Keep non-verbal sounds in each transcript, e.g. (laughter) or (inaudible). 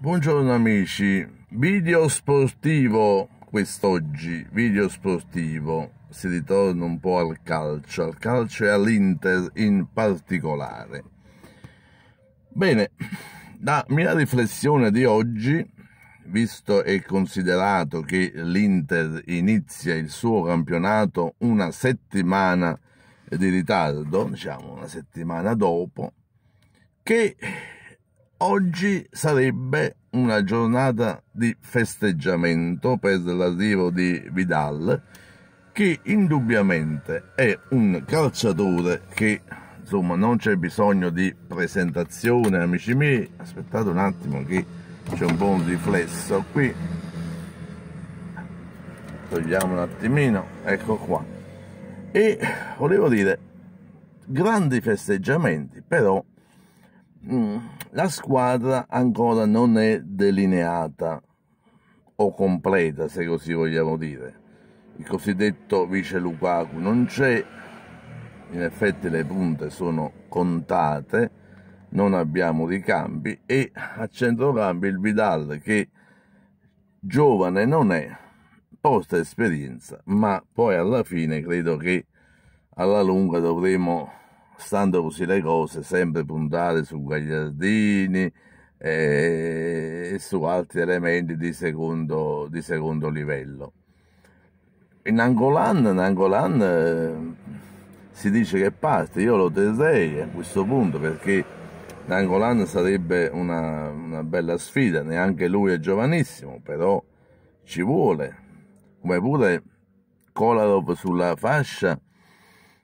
Buongiorno amici, video sportivo quest'oggi, video sportivo, si ritorna un po' al calcio, al calcio e all'Inter in particolare. Bene, la mia riflessione di oggi, visto e considerato che l'Inter inizia il suo campionato una settimana di ritardo, diciamo una settimana dopo, che Oggi sarebbe una giornata di festeggiamento per l'arrivo di Vidal, che indubbiamente è un calciatore che insomma non c'è bisogno di presentazione amici miei aspettate un attimo che c'è un po' un riflesso qui togliamo un attimino ecco qua e volevo dire grandi festeggiamenti però Mm, la squadra ancora non è delineata o completa, se così vogliamo dire. Il cosiddetto vice Lukaku non c'è, in effetti le punte sono contate, non abbiamo ricambi e a centrocampo il Vidal che giovane non è, posta esperienza, ma poi alla fine credo che alla lunga dovremo stando così le cose, sempre puntate su Gagliardini e, su altri elementi di secondo, di secondo livello. In Angolan, in Angolan eh, si dice che parte, io lo teserei a questo punto perché in Angolan sarebbe una, una, bella sfida, neanche lui è giovanissimo, però ci vuole. Come pure Kolarov sulla fascia,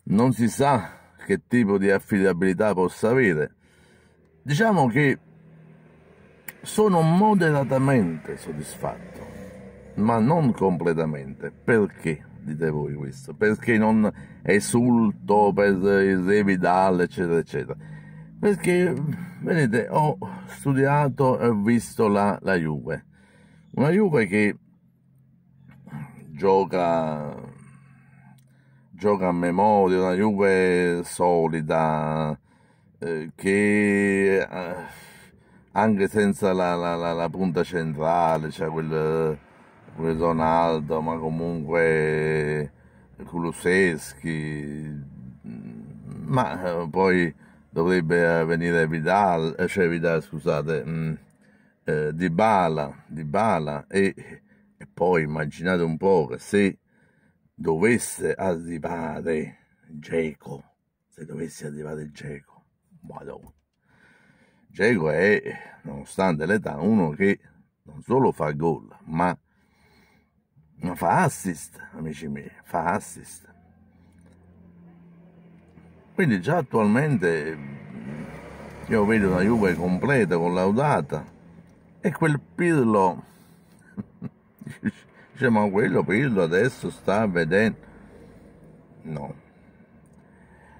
non si sa che tipo di affidabilità possa avere. Diciamo che sono moderatamente soddisfatto, ma non completamente. Perché? Dite voi questo, perché non esulto per il Re eccetera, eccetera. Perché, vedete, ho studiato e visto la, la Juve. Una Juve che gioca gioca a memoria, una Juve solida, eh, che eh, anche senza la, la, la, la, punta centrale, cioè quel, quel Ronaldo, ma comunque Kuluseschi, ma eh, poi dovrebbe eh, venire Vidal, eh, cioè Vidal, scusate, mh, mm, eh, Dybala, Dybala e, e poi immaginate un po' che se dovesse arrivare Geco, se dovesse arrivare Geco, madonna. Geco è, nonostante l'età, uno che non solo fa gol, ma, ma fa assist, amici miei, fa assist. Quindi già attualmente io vedo una Juve completa, collaudata, e quel Pirlo (laughs) Dice, ma quello Pirlo adesso sta vedendo. No.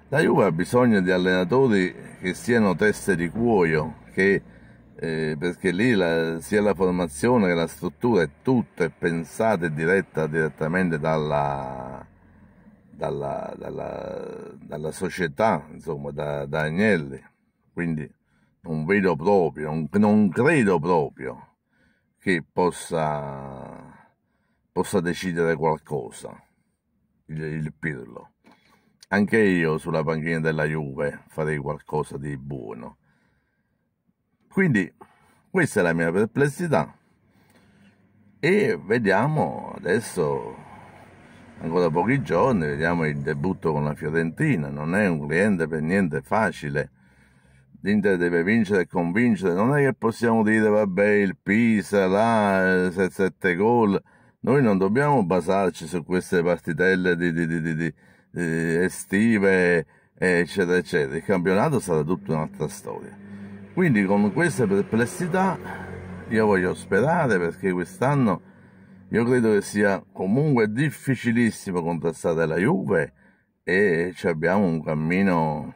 La Juve ha bisogno di allenatori che siano teste di cuoio, che, eh, perché lì la, sia la formazione che la struttura è tutta è pensata e diretta direttamente dalla, dalla, dalla, dalla società, insomma, da, da Agnelli. Quindi non vedo proprio, non, non credo proprio che possa possa decidere qualcosa, il, il Pirlo. Anche io sulla panchina della Juve farei qualcosa di buono. Quindi questa è la mia perplessità. E vediamo adesso, ancora pochi giorni, vediamo il debutto con la Fiorentina. Non è un cliente per niente facile. L'Inter deve vincere e convincere. Non è che possiamo dire, vabbè, il Pisa, là, 7 eh, gol noi non dobbiamo basarci su queste partitelle di, di, di, eh, estive, eccetera, eccetera. Il campionato sarà tutta un'altra storia. Quindi con queste perplessità io voglio sperare perché quest'anno io credo che sia comunque difficilissimo contrastare la Juve e abbiamo un cammino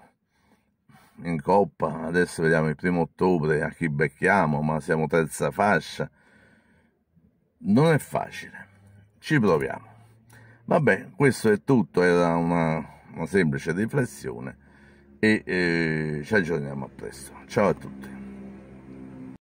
in coppa adesso vediamo il primo ottobre a chi becchiamo ma siamo terza fascia non è facile. Ci proviamo. Vabbè, questo è tutto, era una, una semplice riflessione e eh, ci aggiorniamo a presto. Ciao a tutti.